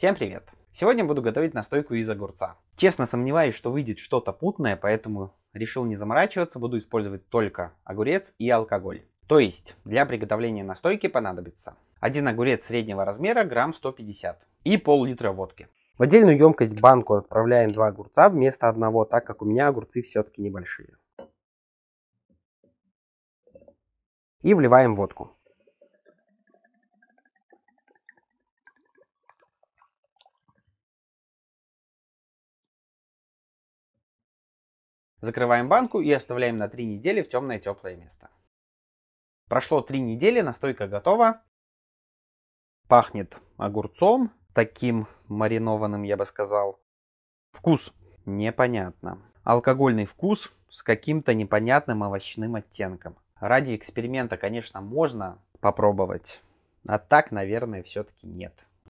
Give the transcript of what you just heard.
Всем привет! Сегодня буду готовить настойку из огурца. Честно сомневаюсь, что выйдет что-то путное, поэтому решил не заморачиваться, буду использовать только огурец и алкоголь. То есть для приготовления настойки понадобится один огурец среднего размера грамм 150 и пол-литра водки. В отдельную емкость банку отправляем два огурца вместо одного, так как у меня огурцы все-таки небольшие. И вливаем водку. Закрываем банку и оставляем на 3 недели в темное теплое место. Прошло 3 недели, настойка готова. Пахнет огурцом, таким маринованным, я бы сказал. Вкус непонятно. Алкогольный вкус с каким-то непонятным овощным оттенком. Ради эксперимента, конечно, можно попробовать, а так, наверное, все-таки нет.